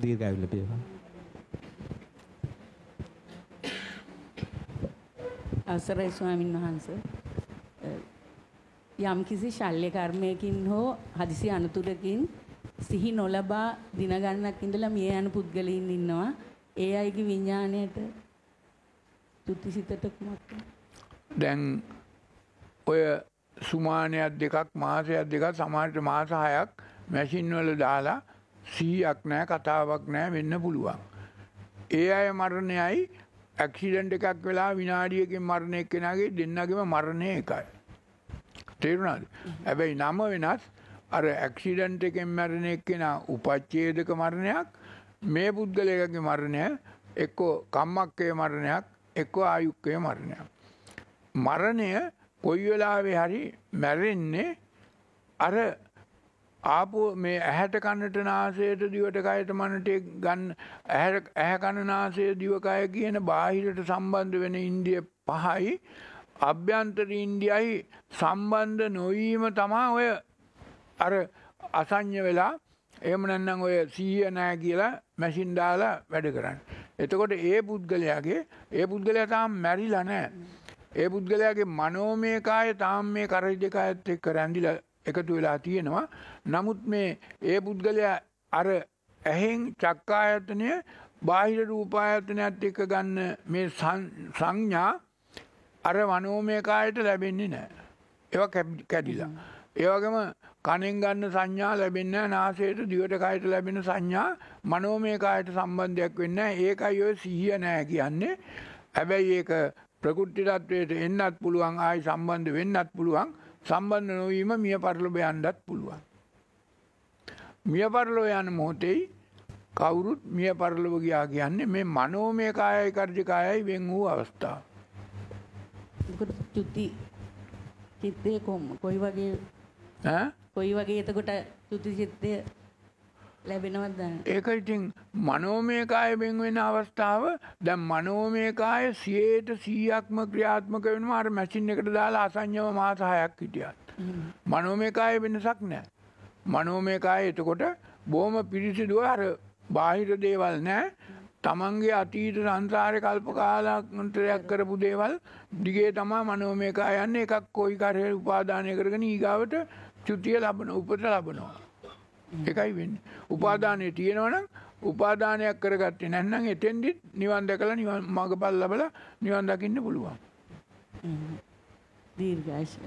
දීර්ඝායු ලැබේවා. අවසරයි ස්වාමින් වහන්සේ. යම්කිසි ශල්්‍ය කර්මයකින් හෝ හදිසි අනතුරකින් සිහි නොලබා දින ගණනක් ඉඳලා මිය යන පුද්ගලයින් ඉන්නවා. ඒ අයගේ විඥාණයට තුතිසිතට කුමක්ද? දැන් ඔය සුමානයක් දෙකක් මාසයක් දෙකක් සමහරට මාස හයක් මැෂින් වල දාලා සීයක් නෑ කතාවක් නෑ වෙන්න පුළුවන්. ඒ අය මරණයයි ඇක්සිඩන්ට එකක් වෙලා විනාඩියකින් මරණයක් කෙනගේ දෙන්නගෙම මරණය එකයි. තේරුණාද. ඇබැයි නම වෙනස් අර ඇක්සිඩන්ට එකෙන් මැරණයක් කෙන උපච්චේදක මරණයක් මේ පුද්ගලයකගේ මරණය එක්කෝ කම්මක්කය මරණයක් එක්කෝ ආයුක්කය මරණයක්. මරණය කොයි වෙලාවේ හරි මැරෙන්නේ අර ආපු මේ ඇහැට කන්නට නාසයට දිවට කයට මනට ගන්න ඇහැ කණ නාසය දිවකය කියන බාහිරට සම්බන්ධ වෙන ඉන්දිය පහයි අභ්‍යන්තර ඉන්දියයි සම්බන්ධ නොවීම තමා ඔය අර අසං්‍ය වෙලා එම නැන්නම් ඔය සීය නෑ කියලා මැසින් දාලා වැඩ කරන්න. එතකොට ඒ පුද්ගලයාගේ ඒ පුද්ගලයා තාම් මැරිලා නෑ. ඒ පුද්ගලයාගේ මනෝමේකාය තාම් මේ කරජකායත් එක් කරැඳිලා එකතු වෙලා තියෙනවා. නමුත් මේ ඒ පුද්ගලයා අර ඇහෙන් චක්කායතනය බාහිර රූපායතනයත් එක්ක ගන්න මේ සංඥා අර වනෝමය කායට ලැබෙන්නේ නෑ. ඒවා කැඩිලා. ඒවගම කණෙන් ගන්න සංඥා ලැබෙන්න නාසේට දිවට කයට ලැබෙන සංඥා මනෝමය කායට සම්බන්ධයක් වෙන්න ඒකයි ඔය සිහිය නෑ කියන්නේ. හැබැයි ඒක ප්‍රකෘති තත්වයට එන්නත් පුළුවන් ආයි සම්බන්ධ වෙන්නත් පුළුවන් සම්බන්ධ නොවීම මිය පරලොබ යන්ඩත් පුළුවන්. මිය පරලෝ යන මොහොතෙයි කවුරුත් මිය පරලොව ගියා කියන්නේ මේ මනෝමය කායයි කර්ජකායයි වෙන් වූ අවස්ථා. චුති චිත්තය කොම් කොයි වගේ කොයි වගේ එතකොට චුති චිත්තය ලැබෙනවද ඒක ඉතින් මනෝමයකාය බෙන් වෙන අවස්ථාව දැන් මනෝමයකාය 100%ක්ම ක්‍රියාත්මක වෙනවා අර මැෂින් එකට දාලා අසංයම මාස 6ක් හිටියත් මනෝමයකාය වෙනසක් නැහැ මනෝමයකාය එතකොට බොහොම පිරිසිදුව අර බාහිර දේවල් නැහැ තමන්ගේ අතීත සංසාරය කල්ප කාලාන්තරයක් කරපු දේවල් දිගේ තමා මනෝමයකා යන්න එකක් කොයි කරය උපාදානය කරගෙන ඊගාවට චුතිය ලබන උපට ලබනවා එකයි වෙන්න. උපාදානය තියෙනවනම් උපාදානයක් කරගත්තේ නැන්නම් එතෙන්ඩිත් නිවන් දැකලා නිවන් මඟ පල් ලබල නිවන් දකින්න පුළුවන්. දීර්ඝාශය.